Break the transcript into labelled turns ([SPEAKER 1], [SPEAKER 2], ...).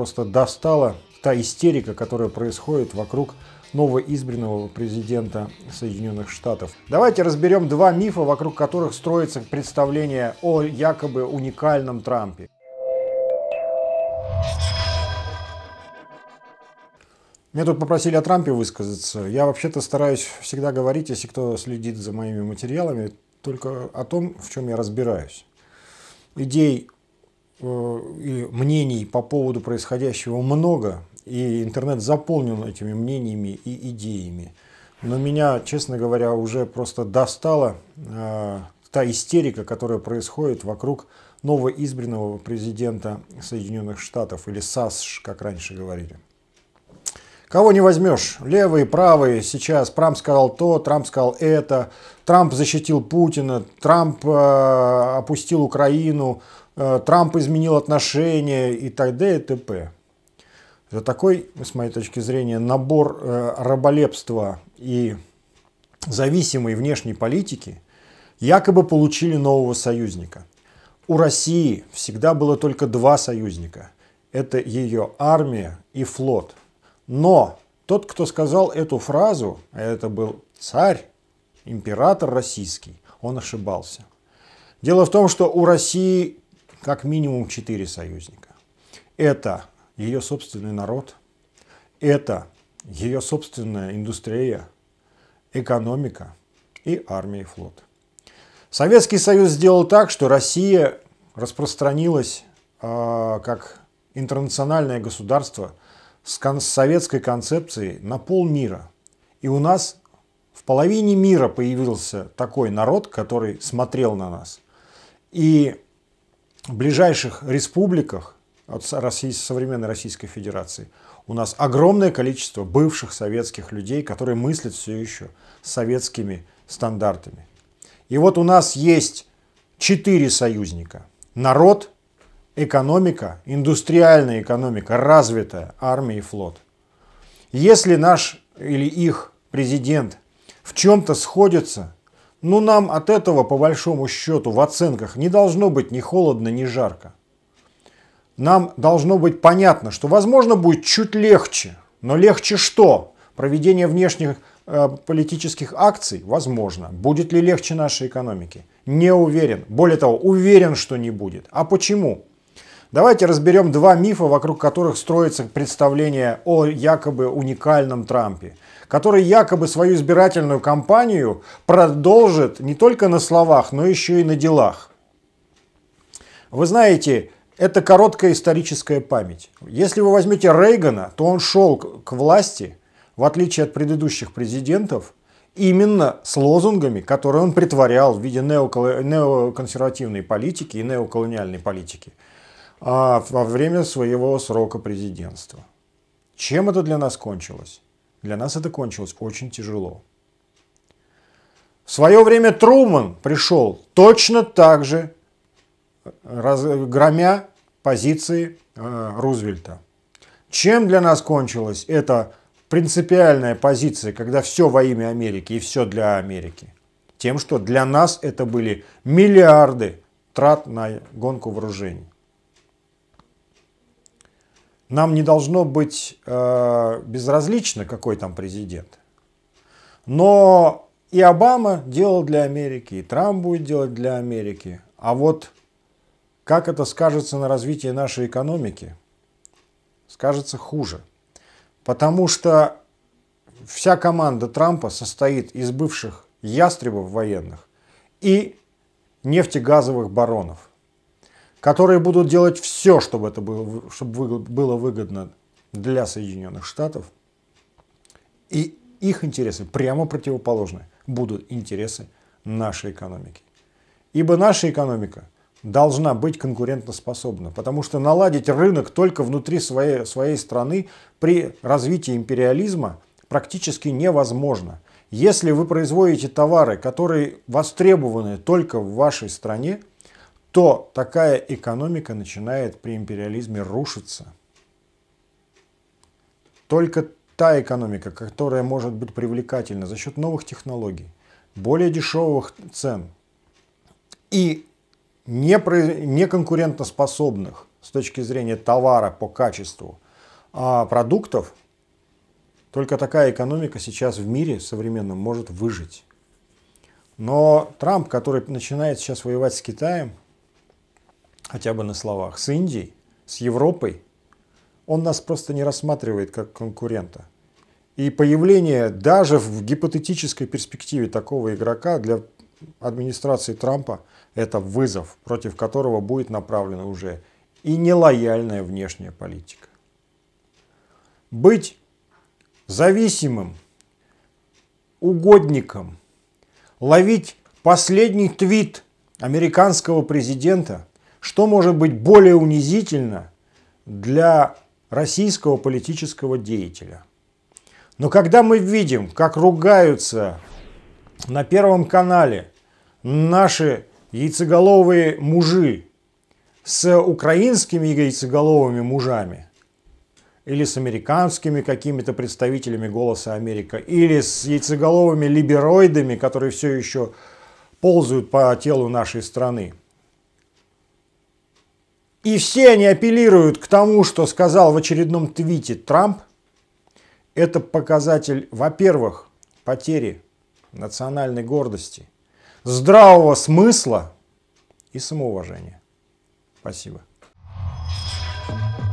[SPEAKER 1] просто достала та истерика, которая происходит вокруг новоизбранного президента Соединенных Штатов. Давайте разберем два мифа, вокруг которых строится представление о якобы уникальном Трампе. Меня тут попросили о Трампе высказаться. Я вообще-то стараюсь всегда говорить, если кто следит за моими материалами, только о том, в чем я разбираюсь. Идей Э, и мнений по поводу происходящего много, и интернет заполнен этими мнениями и идеями. Но меня, честно говоря, уже просто достала э, та истерика, которая происходит вокруг новоизбранного президента Соединенных Штатов, или САСШ, как раньше говорили. Кого не возьмешь, левые, правые, сейчас Трамп сказал то, Трамп сказал это, Трамп защитил Путина, Трамп э, опустил Украину, Э, Трамп изменил отношения и так далее и т.п. Это такой, с моей точки зрения, набор э, раболепства и зависимой внешней политики якобы получили нового союзника. У России всегда было только два союзника. Это ее армия и флот. Но тот, кто сказал эту фразу, а это был царь, император российский, он ошибался. Дело в том, что у России как минимум четыре союзника. Это ее собственный народ, это ее собственная индустрия, экономика и армия и флот. Советский Союз сделал так, что Россия распространилась э, как интернациональное государство с, кон- советской концепцией на полмира. И у нас в половине мира появился такой народ, который смотрел на нас. И ближайших республиках от России, современной Российской Федерации у нас огромное количество бывших советских людей, которые мыслят все еще советскими стандартами. И вот у нас есть четыре союзника. Народ, экономика, индустриальная экономика, развитая армия и флот. Если наш или их президент в чем-то сходится но ну, нам от этого, по большому счету, в оценках не должно быть ни холодно, ни жарко. Нам должно быть понятно, что, возможно, будет чуть легче. Но легче что? Проведение внешних э, политических акций? Возможно. Будет ли легче нашей экономике? Не уверен. Более того, уверен, что не будет. А почему? Давайте разберем два мифа, вокруг которых строится представление о якобы уникальном Трампе – который якобы свою избирательную кампанию продолжит не только на словах, но еще и на делах. Вы знаете, это короткая историческая память. Если вы возьмете Рейгана, то он шел к власти, в отличие от предыдущих президентов, именно с лозунгами, которые он притворял в виде неоконсервативной политики и неоколониальной политики а, во время своего срока президентства. Чем это для нас кончилось? Для нас это кончилось очень тяжело. В свое время Труман пришел точно так же, э, э, громя позиции э, Рузвельта. Чем для нас кончилась эта принципиальная позиция, когда все во имя Америки и все для Америки? Тем, что для нас это были миллиарды трат на гонку вооружений нам не должно быть э, безразлично, какой там президент. Но и Обама делал для Америки, и Трамп будет делать для Америки. А вот как это скажется на развитии нашей экономики? Скажется хуже. Потому что вся команда Трампа состоит из бывших ястребов военных и нефтегазовых баронов которые будут делать все, чтобы это было, чтобы было выгодно для Соединенных Штатов. И их интересы прямо противоположны будут интересы нашей экономики. Ибо наша экономика должна быть конкурентоспособна, потому что наладить рынок только внутри своей, своей страны при развитии империализма практически невозможно. Если вы производите товары, которые востребованы только в вашей стране, то такая экономика начинает при империализме рушиться. Только та экономика, которая может быть привлекательна за счет новых технологий, более дешевых цен и неконкурентоспособных с точки зрения товара по качеству а продуктов, только такая экономика сейчас в мире современном может выжить. Но Трамп, который начинает сейчас воевать с Китаем, хотя бы на словах, с Индией, с Европой, он нас просто не рассматривает как конкурента. И появление даже в гипотетической перспективе такого игрока для администрации Трампа – это вызов, против которого будет направлена уже и нелояльная внешняя политика. Быть зависимым, угодником, ловить последний твит американского президента – что может быть более унизительно для российского политического деятеля? Но когда мы видим, как ругаются на Первом канале наши яйцеголовые мужи с украинскими яйцеголовыми мужами или с американскими какими-то представителями «Голоса Америка», или с яйцеголовыми либероидами, которые все еще ползают по телу нашей страны – и все они апеллируют к тому, что сказал в очередном твите Трамп. Это показатель, во-первых, потери национальной гордости, здравого смысла и самоуважения. Спасибо. thank you